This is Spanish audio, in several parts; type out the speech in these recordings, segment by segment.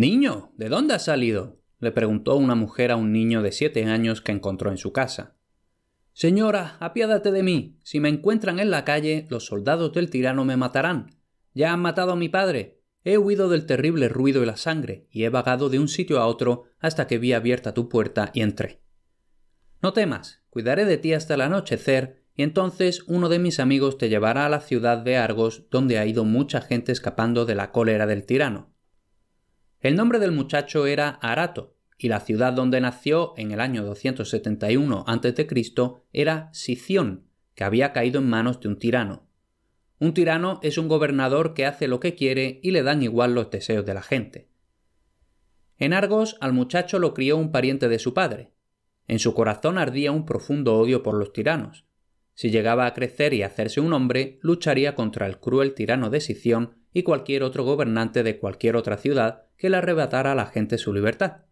Niño, ¿de dónde has salido? le preguntó una mujer a un niño de siete años que encontró en su casa. Señora, apiádate de mí. Si me encuentran en la calle, los soldados del tirano me matarán. Ya han matado a mi padre. He huido del terrible ruido y la sangre, y he vagado de un sitio a otro hasta que vi abierta tu puerta y entré. No temas, cuidaré de ti hasta el anochecer, y entonces uno de mis amigos te llevará a la ciudad de Argos, donde ha ido mucha gente escapando de la cólera del tirano. El nombre del muchacho era Arato, y la ciudad donde nació en el año 271 a.C. era Sición, que había caído en manos de un tirano. Un tirano es un gobernador que hace lo que quiere y le dan igual los deseos de la gente. En Argos al muchacho lo crió un pariente de su padre. En su corazón ardía un profundo odio por los tiranos. Si llegaba a crecer y hacerse un hombre, lucharía contra el cruel tirano de Sición y cualquier otro gobernante de cualquier otra ciudad que le arrebatara a la gente su libertad.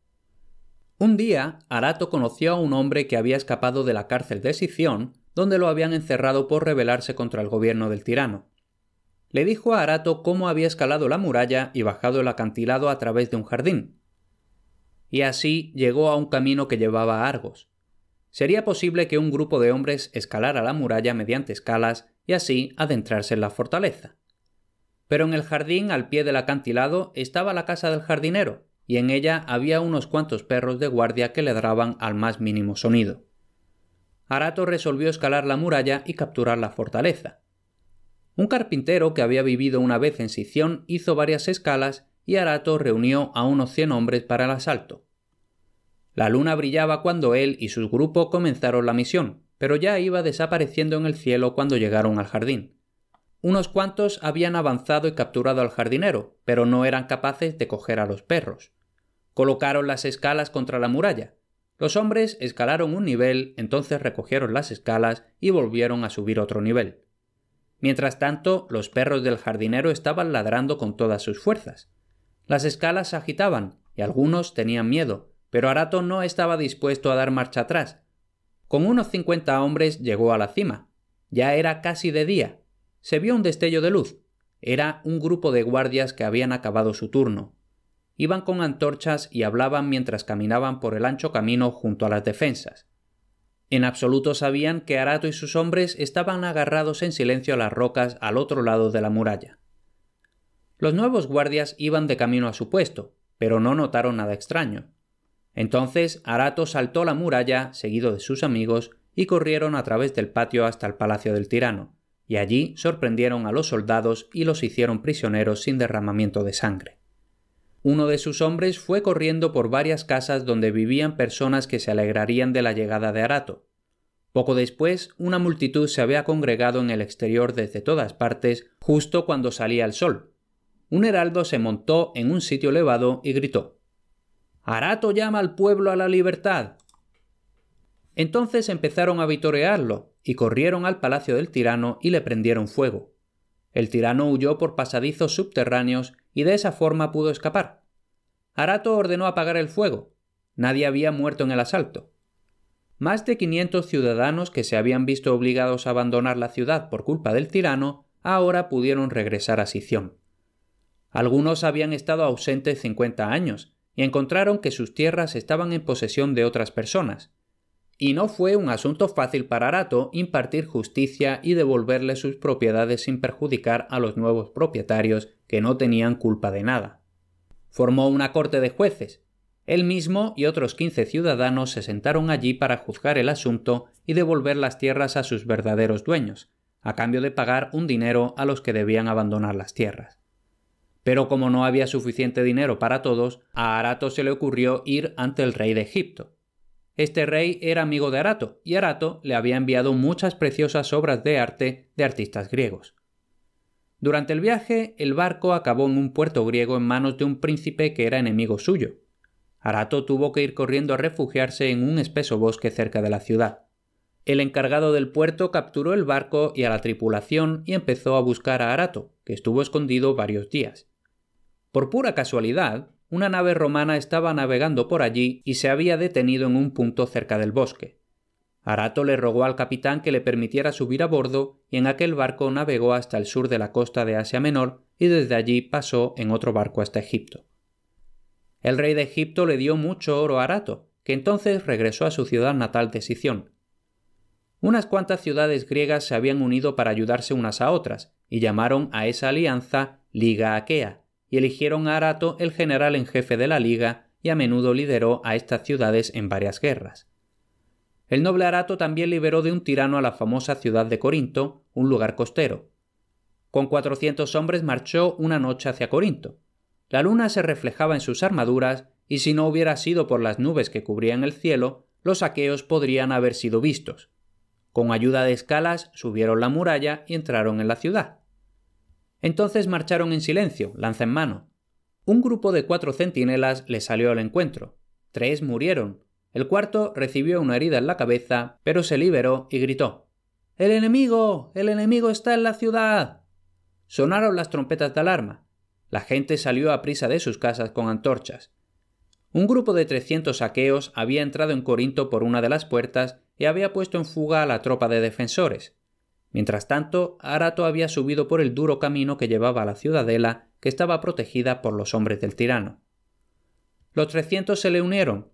Un día, Arato conoció a un hombre que había escapado de la cárcel de Sición, donde lo habían encerrado por rebelarse contra el gobierno del tirano. Le dijo a Arato cómo había escalado la muralla y bajado el acantilado a través de un jardín. Y así llegó a un camino que llevaba a Argos. Sería posible que un grupo de hombres escalara la muralla mediante escalas y así adentrarse en la fortaleza. Pero en el jardín, al pie del acantilado, estaba la casa del jardinero, y en ella había unos cuantos perros de guardia que ladraban al más mínimo sonido. Arato resolvió escalar la muralla y capturar la fortaleza. Un carpintero que había vivido una vez en Sición hizo varias escalas y Arato reunió a unos 100 hombres para el asalto. La luna brillaba cuando él y su grupo comenzaron la misión, pero ya iba desapareciendo en el cielo cuando llegaron al jardín. Unos cuantos habían avanzado y capturado al jardinero, pero no eran capaces de coger a los perros. Colocaron las escalas contra la muralla. Los hombres escalaron un nivel, entonces recogieron las escalas y volvieron a subir otro nivel. Mientras tanto, los perros del jardinero estaban ladrando con todas sus fuerzas. Las escalas se agitaban y algunos tenían miedo, pero Arato no estaba dispuesto a dar marcha atrás. Con unos 50 hombres llegó a la cima. Ya era casi de día, se vio un destello de luz. Era un grupo de guardias que habían acabado su turno. Iban con antorchas y hablaban mientras caminaban por el ancho camino junto a las defensas. En absoluto sabían que Arato y sus hombres estaban agarrados en silencio a las rocas al otro lado de la muralla. Los nuevos guardias iban de camino a su puesto, pero no notaron nada extraño. Entonces Arato saltó la muralla, seguido de sus amigos, y corrieron a través del patio hasta el palacio del tirano y allí sorprendieron a los soldados y los hicieron prisioneros sin derramamiento de sangre. Uno de sus hombres fue corriendo por varias casas donde vivían personas que se alegrarían de la llegada de Arato. Poco después, una multitud se había congregado en el exterior desde todas partes, justo cuando salía el sol. Un heraldo se montó en un sitio elevado y gritó Arato llama al pueblo a la libertad. Entonces empezaron a vitorearlo, y corrieron al palacio del tirano y le prendieron fuego. El tirano huyó por pasadizos subterráneos y de esa forma pudo escapar. Arato ordenó apagar el fuego. Nadie había muerto en el asalto. Más de 500 ciudadanos que se habían visto obligados a abandonar la ciudad por culpa del tirano ahora pudieron regresar a Sición. Algunos habían estado ausentes 50 años y encontraron que sus tierras estaban en posesión de otras personas, y no fue un asunto fácil para Arato impartir justicia y devolverle sus propiedades sin perjudicar a los nuevos propietarios que no tenían culpa de nada. Formó una corte de jueces. Él mismo y otros quince ciudadanos se sentaron allí para juzgar el asunto y devolver las tierras a sus verdaderos dueños, a cambio de pagar un dinero a los que debían abandonar las tierras. Pero como no había suficiente dinero para todos, a Arato se le ocurrió ir ante el rey de Egipto este rey era amigo de Arato, y Arato le había enviado muchas preciosas obras de arte de artistas griegos. Durante el viaje, el barco acabó en un puerto griego en manos de un príncipe que era enemigo suyo. Arato tuvo que ir corriendo a refugiarse en un espeso bosque cerca de la ciudad. El encargado del puerto capturó el barco y a la tripulación y empezó a buscar a Arato, que estuvo escondido varios días. Por pura casualidad, una nave romana estaba navegando por allí y se había detenido en un punto cerca del bosque. Arato le rogó al capitán que le permitiera subir a bordo y en aquel barco navegó hasta el sur de la costa de Asia Menor y desde allí pasó en otro barco hasta Egipto. El rey de Egipto le dio mucho oro a Arato, que entonces regresó a su ciudad natal de Sición. Unas cuantas ciudades griegas se habían unido para ayudarse unas a otras y llamaron a esa alianza Liga Aquea, y eligieron a Arato el general en jefe de la liga y a menudo lideró a estas ciudades en varias guerras. El noble Arato también liberó de un tirano a la famosa ciudad de Corinto, un lugar costero. Con 400 hombres marchó una noche hacia Corinto. La luna se reflejaba en sus armaduras y si no hubiera sido por las nubes que cubrían el cielo, los aqueos podrían haber sido vistos. Con ayuda de escalas subieron la muralla y entraron en la ciudad. Entonces marcharon en silencio, lanza en mano. Un grupo de cuatro centinelas les salió al encuentro. Tres murieron. El cuarto recibió una herida en la cabeza, pero se liberó y gritó El enemigo. El enemigo está en la ciudad. Sonaron las trompetas de alarma. La gente salió a prisa de sus casas con antorchas. Un grupo de 300 saqueos había entrado en Corinto por una de las puertas y había puesto en fuga a la tropa de defensores. Mientras tanto, Arato había subido por el duro camino que llevaba a la ciudadela, que estaba protegida por los hombres del tirano. Los trescientos se le unieron.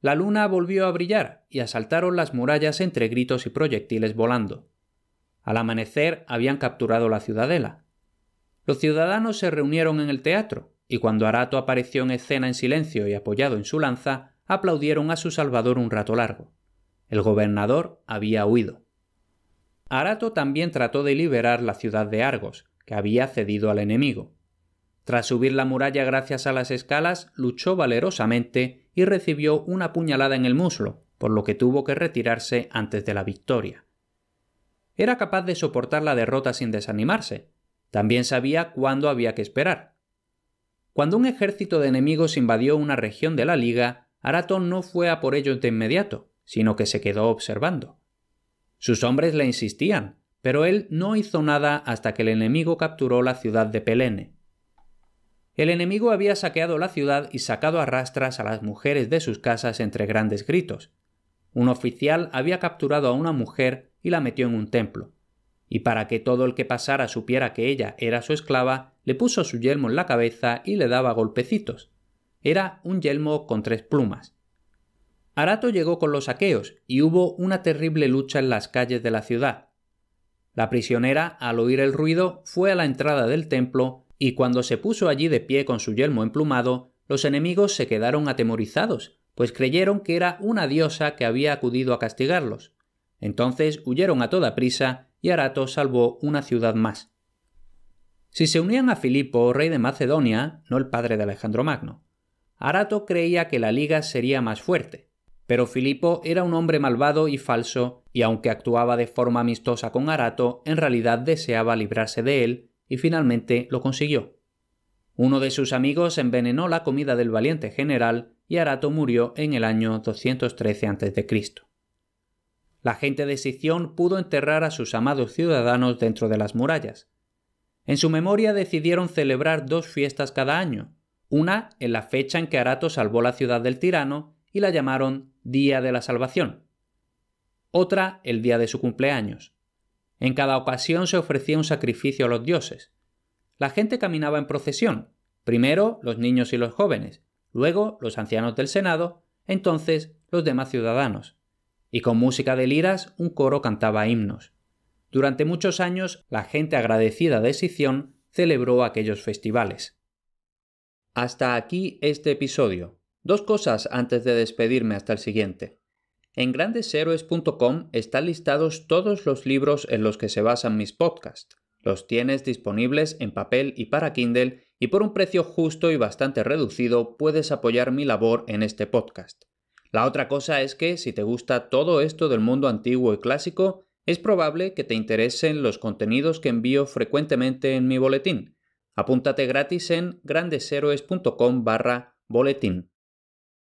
La luna volvió a brillar y asaltaron las murallas entre gritos y proyectiles volando. Al amanecer habían capturado la ciudadela. Los ciudadanos se reunieron en el teatro, y cuando Arato apareció en escena en silencio y apoyado en su lanza, aplaudieron a su salvador un rato largo. El gobernador había huido. Arato también trató de liberar la ciudad de Argos, que había cedido al enemigo. Tras subir la muralla gracias a las escalas, luchó valerosamente y recibió una puñalada en el muslo, por lo que tuvo que retirarse antes de la victoria. Era capaz de soportar la derrota sin desanimarse. También sabía cuándo había que esperar. Cuando un ejército de enemigos invadió una región de la Liga, Arato no fue a por ello de inmediato, sino que se quedó observando. Sus hombres le insistían, pero él no hizo nada hasta que el enemigo capturó la ciudad de Pelene. El enemigo había saqueado la ciudad y sacado a rastras a las mujeres de sus casas entre grandes gritos. Un oficial había capturado a una mujer y la metió en un templo. Y para que todo el que pasara supiera que ella era su esclava, le puso su yelmo en la cabeza y le daba golpecitos. Era un yelmo con tres plumas. Arato llegó con los aqueos y hubo una terrible lucha en las calles de la ciudad. La prisionera, al oír el ruido, fue a la entrada del templo y cuando se puso allí de pie con su yelmo emplumado, los enemigos se quedaron atemorizados, pues creyeron que era una diosa que había acudido a castigarlos. Entonces huyeron a toda prisa y Arato salvó una ciudad más. Si se unían a Filipo, rey de Macedonia, no el padre de Alejandro Magno, Arato creía que la liga sería más fuerte, pero Filipo era un hombre malvado y falso, y aunque actuaba de forma amistosa con Arato, en realidad deseaba librarse de él, y finalmente lo consiguió. Uno de sus amigos envenenó la comida del valiente general, y Arato murió en el año 213 a.C. La gente de Sición pudo enterrar a sus amados ciudadanos dentro de las murallas. En su memoria decidieron celebrar dos fiestas cada año, una en la fecha en que Arato salvó la ciudad del tirano y la llamaron día de la salvación, otra el día de su cumpleaños. En cada ocasión se ofrecía un sacrificio a los dioses. La gente caminaba en procesión, primero los niños y los jóvenes, luego los ancianos del Senado, entonces los demás ciudadanos. Y con música de liras un coro cantaba himnos. Durante muchos años la gente agradecida de Sición celebró aquellos festivales. Hasta aquí este episodio. Dos cosas antes de despedirme hasta el siguiente. En grandeshéroes.com están listados todos los libros en los que se basan mis podcasts. Los tienes disponibles en papel y para Kindle y por un precio justo y bastante reducido puedes apoyar mi labor en este podcast. La otra cosa es que si te gusta todo esto del mundo antiguo y clásico, es probable que te interesen los contenidos que envío frecuentemente en mi boletín. Apúntate gratis en grandeshéroes.com barra boletín.